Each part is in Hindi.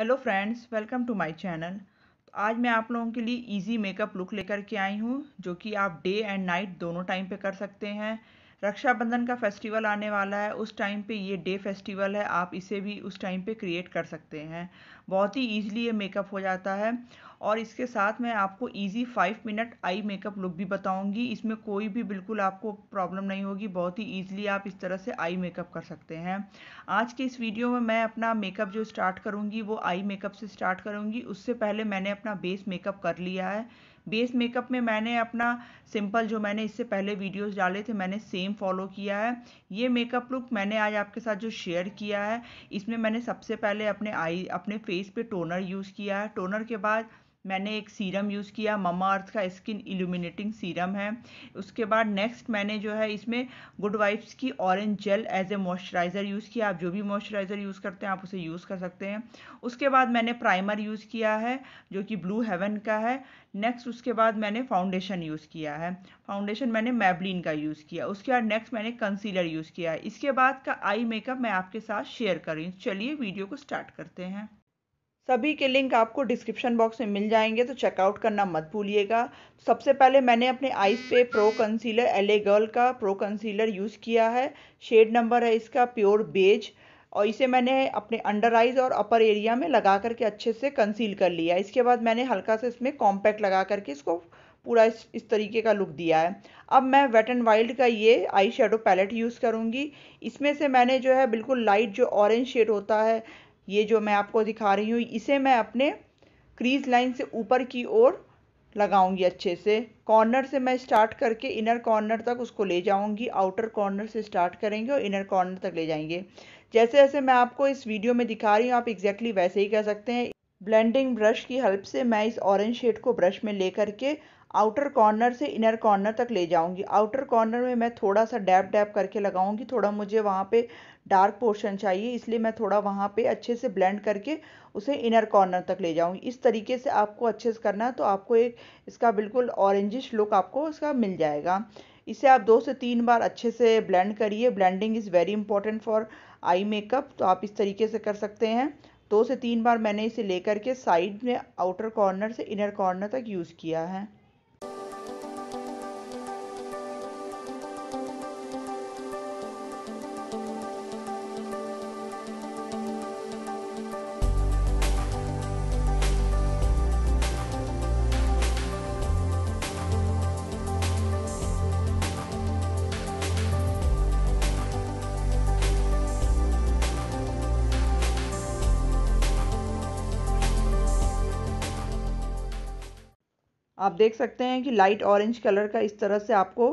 hello friends welcome to my channel तो आज मैं आप लोगों के लिए इजी मेकअप लुक लेकर के आई हूँ जो कि आप डे एंड नाइट दोनों टाइम पे कर सकते हैं रक्षाबंधन का फेस्टिवल आने वाला है उस टाइम पे ये डे फेस्टिवल है आप इसे भी उस टाइम पे क्रिएट कर सकते हैं बहुत ही ईजिली ये मेकअप हो जाता है और इसके साथ मैं आपको easy five minute eye makeup look भी बताऊंगी इसमें कोई भी बिल्कुल आपको प्रॉब्लम नहीं होगी बहुत ही ईजिली आप इस तरह से आई मेकअप कर सकते हैं आज के इस वीडियो में मैं अपना मेकअप जो स्टार्ट करूंगी वो आई मेकअप से स्टार्ट करूंगी उससे पहले मैंने अपना बेस मेकअप कर लिया है बेस मेकअप में मैंने अपना सिंपल जो मैंने इससे पहले वीडियोस डाले थे मैंने सेम फॉलो किया है ये मेकअप लुक मैंने आज आपके साथ जो शेयर किया है इसमें मैंने सबसे पहले अपने आई अपने फेस पे टोनर यूज़ किया है टोनर के बाद मैंने एक सीरम यूज़ किया ममा अर्थ का स्किन इल्यूमिनेटिंग सीरम है उसके बाद नेक्स्ट मैंने जो है इसमें गुड वाइफ्स की orange gel as a moisturiser use किया आप जो भी मॉइस्चराइज़र यूज़ करते हैं आप उसे यूज़ कर सकते हैं उसके बाद मैंने प्राइमर यूज़ किया है जो कि ब्लू हेवन का है नेक्स्ट उसके बाद मैंने फाउंडेशन यूज़ किया है फाउंडेशन मैंने मैबलिन का यूज़ किया उसके बाद नेक्स्ट मैंने कंसीलर यूज़ किया है इसके बाद का आई मेकअप मैं आपके साथ शेयर कर रही हूँ चलिए वीडियो को स्टार्ट करते हैं सभी के लिंक आपको डिस्क्रिप्शन बॉक्स में मिल जाएंगे तो चेकआउट करना मत भूलिएगा सबसे पहले मैंने अपने आइज़ पे pro concealer L A girl का प्रो कंसीलर यूज़ किया है शेड नंबर है इसका प्योर बेज और इसे मैंने अपने अंडर आइज और अपर एरिया में लगा करके अच्छे से कंसील कर लिया इसके बाद मैंने हल्का से इसमें कॉम्पैक्ट लगा करके इसको पूरा इस, इस तरीके का लुक दिया है अब मैं वेट एंड वाइल्ड का ये आई शेडो पैलेट यूज़ करूँगी इसमें से मैंने जो है बिल्कुल लाइट जो ऑरेंज शेड होता है ये जो मैं आपको दिखा रही हूँ इसे मैं अपने क्रीज लाइन से ऊपर की ओर लगाऊंगी अच्छे से कॉर्नर से मैं स्टार्ट करके इनर कॉर्नर तक उसको ले जाऊंगी आउटर कॉर्नर से स्टार्ट करेंगे और इनर कॉर्नर तक ले जाएंगे जैसे जैसे मैं आपको इस वीडियो में दिखा रही हूँ आप एग्जैक्टली exactly वैसे ही कर सकते हैं ब्लेंडिंग ब्रश की हेल्प से मैं इस ऑरेंज शेड को ब्रश में ले करके आउटर कॉर्नर से इनर कॉर्नर तक ले जाऊंगी आउटर कॉर्नर में मैं थोड़ा सा डैप डैप करके लगाऊंगी थोड़ा मुझे वहाँ पे डार्क पोर्शन चाहिए इसलिए मैं थोड़ा वहाँ पे अच्छे से ब्लेंड करके उसे इनर कॉर्नर तक ले जाऊँ इस तरीके से आपको अच्छे से करना है तो आपको एक इसका बिल्कुल ऑरेंजिश लुक आपको इसका मिल जाएगा इसे आप दो से तीन बार अच्छे से ब्लेंड करिए blending is very important for eye makeup तो आप इस तरीके से कर सकते हैं दो से तीन बार मैंने इसे लेकर के साइड में आउटर कॉर्नर से इनर कॉर्नर तक यूज़ किया है आप देख सकते हैं कि लाइट ऑरेंज कलर का इस तरह से आपको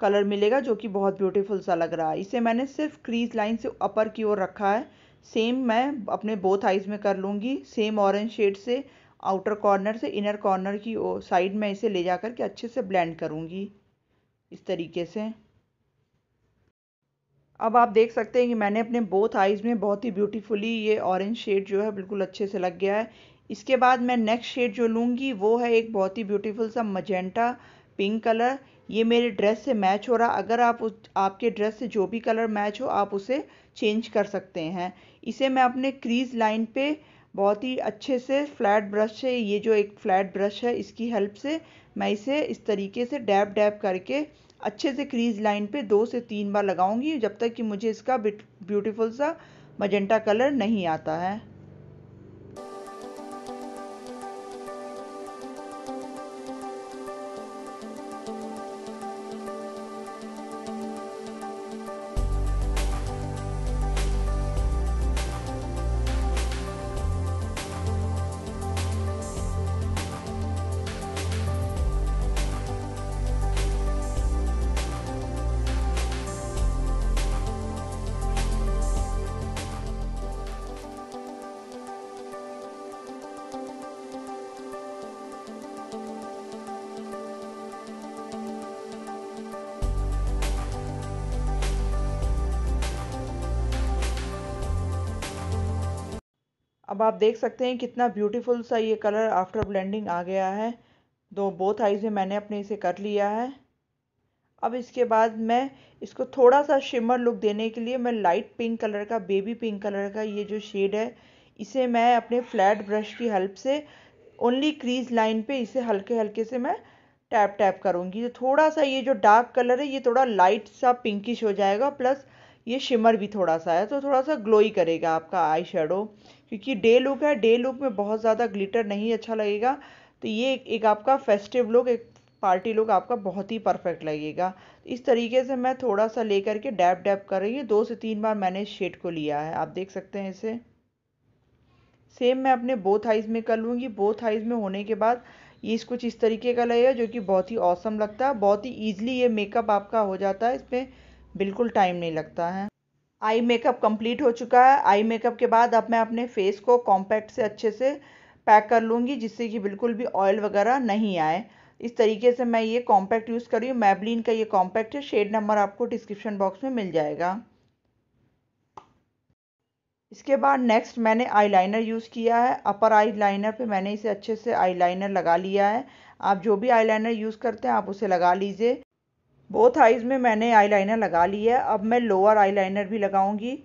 कलर मिलेगा जो कि बहुत ब्यूटीफुल सा लग रहा है इसे मैंने सिर्फ क्रीज लाइन से अपर की ओर रखा है सेम मैं अपने बोथ आइज़ में कर लूँगी सेम ऑरेंज शेड से आउटर कॉर्नर से इनर कॉर्नर की साइड में इसे ले जा के अच्छे से ब्लेंड करूँगी इस तरीके से अब आप देख सकते हैं कि मैंने अपने बोथ आइज़ में बहुत ही ब्यूटीफुली ये ऑरेंज शेड जो है बिल्कुल अच्छे से लग गया है इसके बाद मैं नेक्स्ट शेड जो लूँगी वो है एक बहुत ही ब्यूटीफुल सा मजेंटा पिंक कलर ये मेरे ड्रेस से मैच हो रहा अगर आप उस आपके ड्रेस से जो भी कलर मैच हो आप उसे चेंज कर सकते हैं इसे मैं अपने क्रीज लाइन पे बहुत ही अच्छे से फ्लैट ब्रश से ये जो एक फ्लैट ब्रश है इसकी हेल्प से मैं इसे इस तरीके से डैप डैप करके अच्छे से क्रीज लाइन पे दो से तीन बार लगाऊंगी जब तक कि मुझे इसका ब्यूटीफुल सा मजेंटा कलर नहीं आता है अब आप देख सकते हैं कितना ब्यूटीफुल सा ये कलर आफ्टर ब्लेंडिंग आ गया है दो बोथ आइज़ में मैंने अपने इसे कर लिया है अब इसके बाद मैं इसको थोड़ा सा शिमर लुक देने के लिए मैं लाइट पिंक कलर का बेबी पिंक कलर का ये जो शेड है इसे मैं अपने फ्लैट ब्रश की हेल्प से ओनली क्रीज लाइन पे इसे हल्के हल्के से मैं टैप टैप करूँगी तो थोड़ा सा ये जो डार्क कलर है ये थोड़ा लाइट सा पिंकिश हो जाएगा प्लस ये शिमर भी थोड़ा सा है तो थोड़ा सा ग्लोई करेगा आपका आई शेडो क्योंकि डे लुक है डे लुक में बहुत ज़्यादा ग्लिटर नहीं अच्छा लगेगा तो ये एक आपका फेस्टिव लुक एक पार्टी लुक आपका बहुत ही परफेक्ट लगेगा इस तरीके से मैं थोड़ा सा लेकर के डैप डैप कर रही हूँ दो से तीन बार मैंने शेड को लिया है आप देख सकते हैं इसे सेम मैं अपने बोथ आइज में कर लूँगी बोथ आइज में होने के बाद ये इस कुछ इस तरीके का लगेगा जो कि बहुत ही औसम लगता है बहुत ही ईजिली ये मेकअप आपका हो जाता है इसमें बिल्कुल टाइम नहीं लगता है आई मेकअप कंप्लीट हो चुका है आई मेकअप के बाद अब मैं अपने फेस को कॉम्पैक्ट से अच्छे से पैक कर लूँगी जिससे कि बिल्कुल भी ऑयल वगैरह नहीं आए इस तरीके से मैं ये कॉम्पैक्ट यूज़ कर रही हूँ मैबलिन का ये कॉम्पैक्ट है शेड नंबर आपको डिस्क्रिप्शन बॉक्स में मिल जाएगा इसके बाद नेक्स्ट मैंने आईलाइनर यूज़ किया है अपर आईलाइनर पे मैंने इसे अच्छे से आईलाइनर लगा लिया है आप जो भी आईलाइनर यूज़ करते हैं आप उसे लगा लीजिए बोथ आइज़ में मैंने आईलाइनर लगा लिया है अब मैं लोअर आईलाइनर भी लगाऊंगी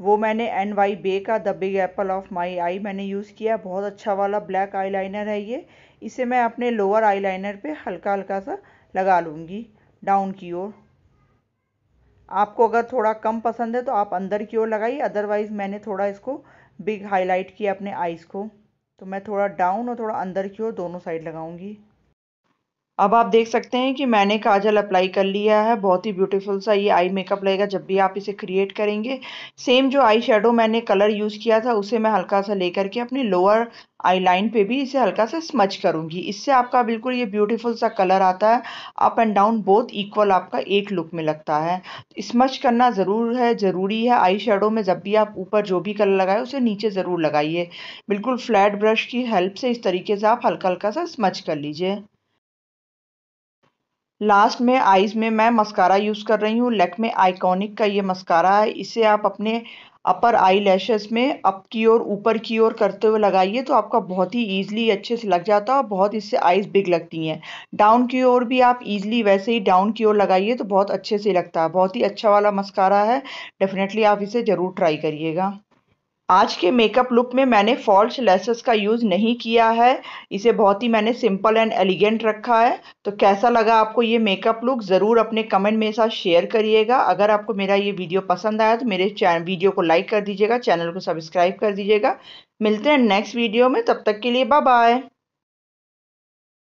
वो मैंने एन वाई बे का the big apple of my eye मैंने यूज़ किया बहुत अच्छा वाला ब्लैक आईलाइनर है ये इसे मैं अपने लोअर आईलाइनर पे हल्का हल्का सा लगा लूँगी डाउन की ओर आपको अगर थोड़ा कम पसंद है तो आप अंदर की ओर लगाइए अदरवाइज़ मैंने थोड़ा इसको बिग हाईलाइट किया अपने आईज़ को तो मैं थोड़ा डाउन और थोड़ा अंदर की ओर दोनों साइड लगाऊंगी अब आप देख सकते हैं कि मैंने काजल अप्लाई कर लिया है बहुत ही ब्यूटीफुल सा ये आई मेकअप रहेगा जब भी आप इसे क्रिएट करेंगे सेम जो आई शेडो मैंने कलर यूज़ किया था उसे मैं हल्का सा लेकर के अपने लोअर आई लाइन पे भी इसे हल्का सा स्मच करूँगी इससे आपका बिल्कुल ये ब्यूटीफुल सा कलर आता है अप एंड डाउन बहुत इक्वल आपका एक लुक में लगता है स्मच करना ज़रूर है ज़रूरी है आई शेडो में जब भी आप ऊपर जो भी कलर लगाए उसे नीचे ज़रूर लगाइए बिल्कुल फ्लैट ब्रश की हेल्प से इस तरीके से आप हल्का हल्का सा स्मच कर लीजिए लास्ट में आईज़ में मैं मस्कारा यूज़ कर रही हूँ में आइकॉनिक का ये मस्कारा है इसे आप अपने अपर आई लैशेस में अप की ओर ऊपर की ओर करते हुए लगाइए तो आपका बहुत ही ईजिली अच्छे से लग जाता है और बहुत इससे आइज़ बिग लगती हैं डाउन की ओर भी आप ईजिली वैसे ही डाउन की ओर लगाइए तो बहुत अच्छे से लगता है बहुत ही अच्छा वाला मस्कारा है डेफिनेटली आप इसे ज़रूर ट्राई करिएगा आज के मेकअप लुक में मैंने फॉल्स लेसेस का यूज़ नहीं किया है इसे बहुत ही मैंने सिंपल एंड एलिगेंट रखा है तो कैसा लगा आपको ये मेकअप लुक ज़रूर अपने कमेंट मेरे साथ शेयर करिएगा अगर आपको मेरा ये वीडियो पसंद आया तो मेरे वीडियो को लाइक कर दीजिएगा चैनल को सब्सक्राइब कर दीजिएगा मिलते हैं नेक्स्ट वीडियो में तब तक के लिए बाय बाय